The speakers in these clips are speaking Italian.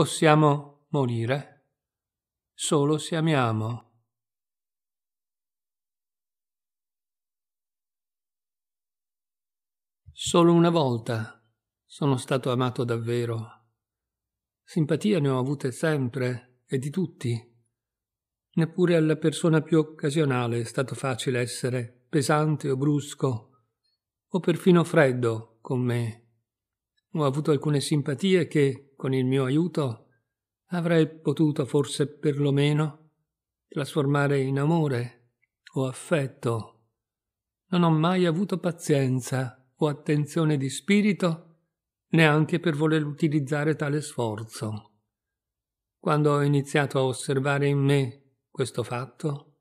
possiamo morire solo se amiamo. Solo una volta sono stato amato davvero. Simpatia ne ho avute sempre e di tutti. Neppure alla persona più occasionale è stato facile essere pesante o brusco o perfino freddo con me. Ho avuto alcune simpatie che, con il mio aiuto, avrei potuto forse perlomeno trasformare in amore o affetto. Non ho mai avuto pazienza o attenzione di spirito neanche per voler utilizzare tale sforzo. Quando ho iniziato a osservare in me questo fatto,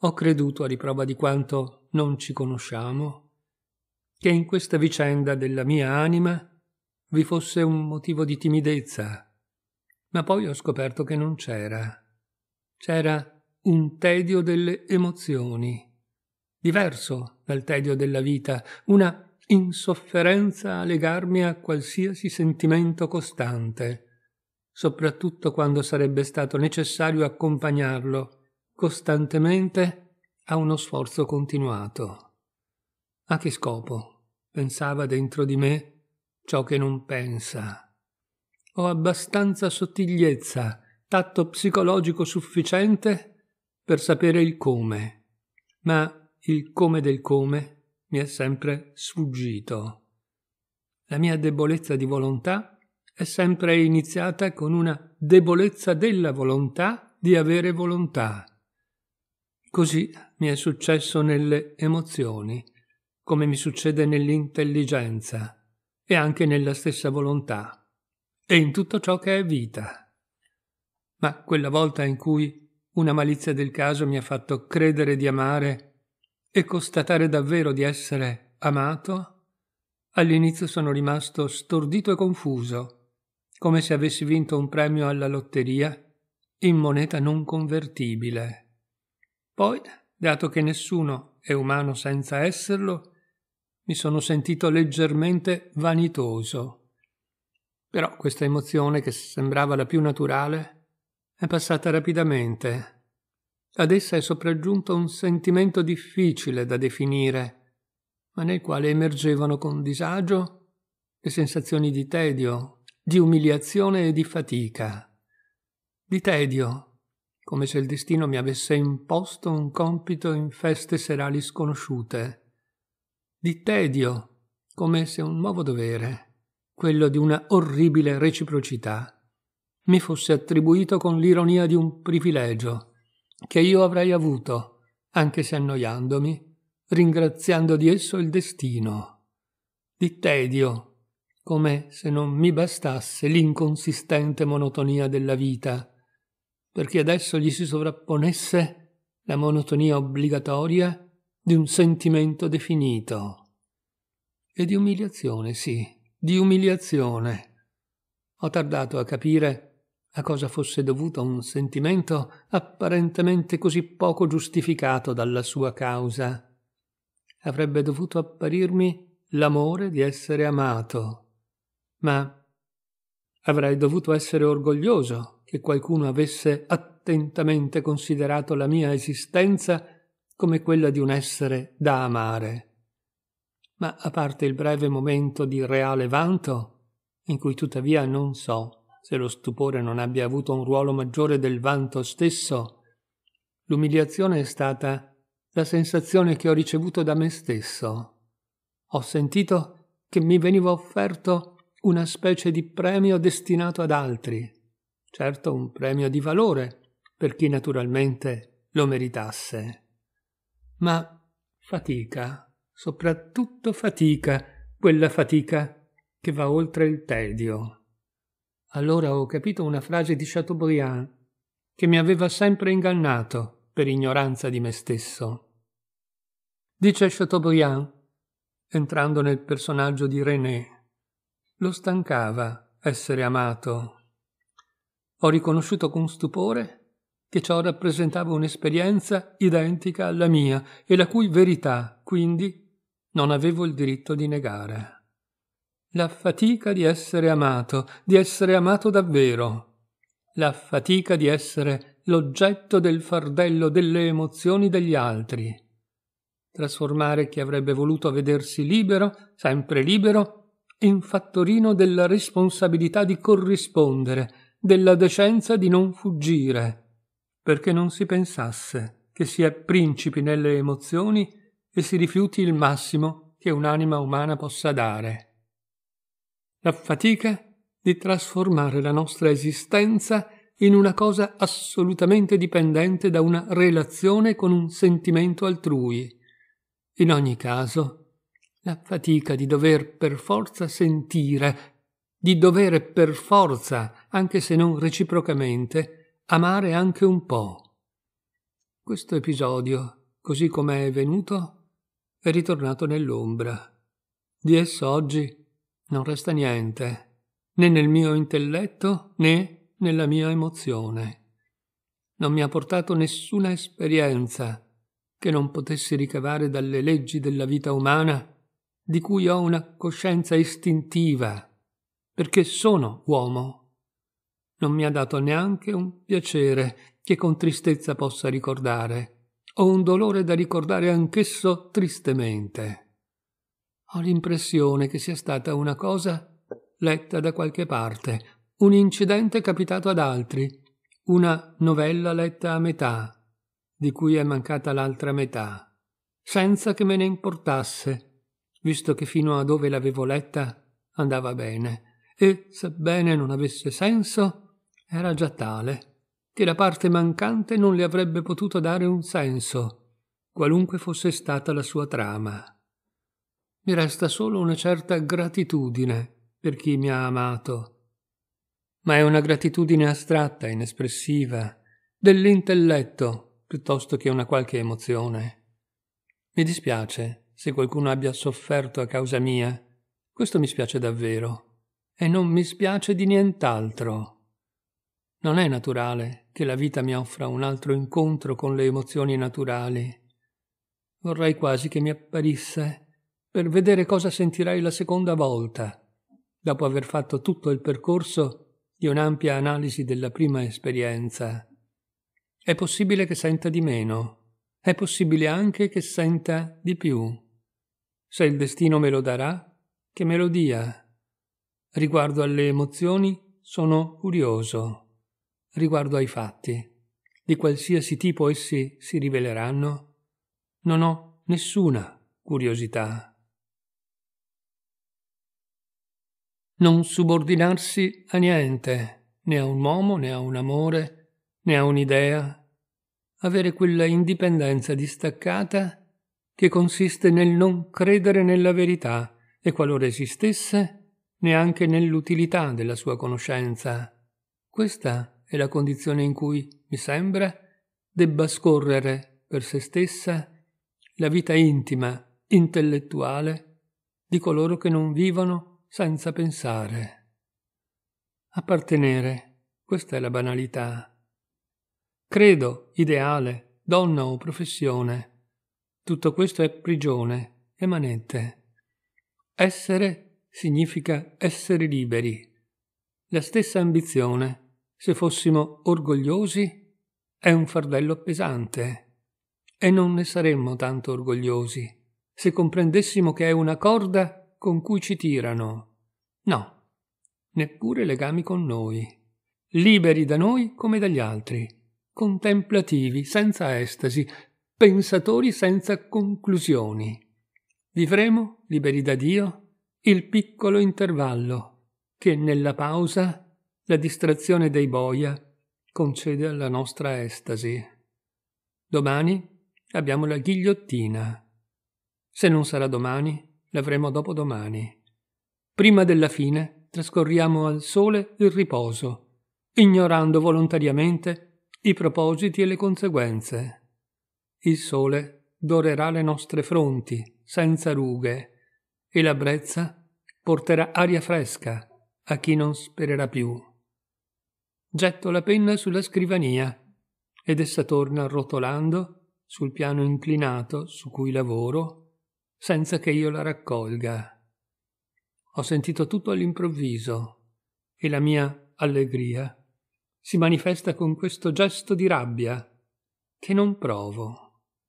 ho creduto a riprova di quanto non ci conosciamo, che in questa vicenda della mia anima vi fosse un motivo di timidezza, ma poi ho scoperto che non c'era. C'era un tedio delle emozioni, diverso dal tedio della vita, una insofferenza a legarmi a qualsiasi sentimento costante, soprattutto quando sarebbe stato necessario accompagnarlo costantemente a uno sforzo continuato. A che scopo? pensava dentro di me ciò che non pensa. Ho abbastanza sottigliezza, tatto psicologico sufficiente per sapere il come, ma il come del come mi è sempre sfuggito. La mia debolezza di volontà è sempre iniziata con una debolezza della volontà di avere volontà. Così mi è successo nelle emozioni, come mi succede nell'intelligenza e anche nella stessa volontà, e in tutto ciò che è vita. Ma quella volta in cui una malizia del caso mi ha fatto credere di amare e constatare davvero di essere amato, all'inizio sono rimasto stordito e confuso, come se avessi vinto un premio alla lotteria in moneta non convertibile. Poi, dato che nessuno è umano senza esserlo, mi sono sentito leggermente vanitoso. Però questa emozione, che sembrava la più naturale, è passata rapidamente. Ad essa è sopraggiunto un sentimento difficile da definire, ma nel quale emergevano con disagio le sensazioni di tedio, di umiliazione e di fatica. Di tedio, come se il destino mi avesse imposto un compito in feste serali sconosciute di tedio, come se un nuovo dovere, quello di una orribile reciprocità, mi fosse attribuito con l'ironia di un privilegio che io avrei avuto, anche se annoiandomi, ringraziando di esso il destino. Di tedio, come se non mi bastasse l'inconsistente monotonia della vita, perché adesso gli si sovrapponesse la monotonia obbligatoria di un sentimento definito. E di umiliazione, sì, di umiliazione. Ho tardato a capire a cosa fosse dovuto un sentimento apparentemente così poco giustificato dalla sua causa. Avrebbe dovuto apparirmi l'amore di essere amato. Ma avrei dovuto essere orgoglioso che qualcuno avesse attentamente considerato la mia esistenza come quella di un essere da amare. Ma a parte il breve momento di reale vanto, in cui tuttavia non so se lo stupore non abbia avuto un ruolo maggiore del vanto stesso, l'umiliazione è stata la sensazione che ho ricevuto da me stesso. Ho sentito che mi veniva offerto una specie di premio destinato ad altri, certo un premio di valore per chi naturalmente lo meritasse ma fatica, soprattutto fatica, quella fatica che va oltre il tedio. Allora ho capito una frase di Chateaubriand che mi aveva sempre ingannato per ignoranza di me stesso. Dice Chateaubriand, entrando nel personaggio di René, lo stancava essere amato. Ho riconosciuto con stupore che ciò rappresentava un'esperienza identica alla mia e la cui verità, quindi, non avevo il diritto di negare. La fatica di essere amato, di essere amato davvero. La fatica di essere l'oggetto del fardello delle emozioni degli altri. Trasformare chi avrebbe voluto vedersi libero, sempre libero, in fattorino della responsabilità di corrispondere, della decenza di non fuggire, perché non si pensasse che si è principi nelle emozioni e si rifiuti il massimo che un'anima umana possa dare. La fatica di trasformare la nostra esistenza in una cosa assolutamente dipendente da una relazione con un sentimento altrui. In ogni caso, la fatica di dover per forza sentire, di dovere per forza, anche se non reciprocamente, amare anche un po'. Questo episodio, così com'è venuto, è ritornato nell'ombra. Di esso oggi non resta niente, né nel mio intelletto né nella mia emozione. Non mi ha portato nessuna esperienza che non potessi ricavare dalle leggi della vita umana di cui ho una coscienza istintiva, perché sono uomo non mi ha dato neanche un piacere che con tristezza possa ricordare, o un dolore da ricordare anch'esso tristemente. Ho l'impressione che sia stata una cosa letta da qualche parte, un incidente capitato ad altri, una novella letta a metà, di cui è mancata l'altra metà, senza che me ne importasse, visto che fino a dove l'avevo letta andava bene, e sebbene non avesse senso, era già tale che la parte mancante non le avrebbe potuto dare un senso, qualunque fosse stata la sua trama. Mi resta solo una certa gratitudine per chi mi ha amato. Ma è una gratitudine astratta, inespressiva, dell'intelletto, piuttosto che una qualche emozione. Mi dispiace se qualcuno abbia sofferto a causa mia. Questo mi spiace davvero. E non mi spiace di nient'altro. Non è naturale che la vita mi offra un altro incontro con le emozioni naturali. Vorrei quasi che mi apparisse per vedere cosa sentirai la seconda volta, dopo aver fatto tutto il percorso di un'ampia analisi della prima esperienza. È possibile che senta di meno, è possibile anche che senta di più. Se il destino me lo darà, che me lo dia. Riguardo alle emozioni sono curioso riguardo ai fatti, di qualsiasi tipo essi si riveleranno, non ho nessuna curiosità. Non subordinarsi a niente, né a un uomo, né a un amore, né a un'idea. Avere quella indipendenza distaccata che consiste nel non credere nella verità e qualora esistesse, neanche nell'utilità della sua conoscenza. Questa è la condizione in cui, mi sembra, debba scorrere per se stessa la vita intima, intellettuale, di coloro che non vivono senza pensare. Appartenere, questa è la banalità. Credo, ideale, donna o professione, tutto questo è prigione e manette. Essere significa essere liberi. La stessa ambizione, se fossimo orgogliosi, è un fardello pesante. E non ne saremmo tanto orgogliosi se comprendessimo che è una corda con cui ci tirano. No, neppure legami con noi. Liberi da noi come dagli altri, contemplativi senza estasi, pensatori senza conclusioni. Vivremo liberi da Dio il piccolo intervallo che nella pausa la distrazione dei boia concede alla nostra estasi. Domani abbiamo la ghigliottina. Se non sarà domani, l'avremo dopodomani. Prima della fine trascorriamo al sole il riposo, ignorando volontariamente i propositi e le conseguenze. Il sole dorerà le nostre fronti senza rughe e la brezza porterà aria fresca a chi non spererà più. Getto la penna sulla scrivania ed essa torna rotolando sul piano inclinato su cui lavoro senza che io la raccolga. Ho sentito tutto all'improvviso e la mia allegria si manifesta con questo gesto di rabbia che non provo.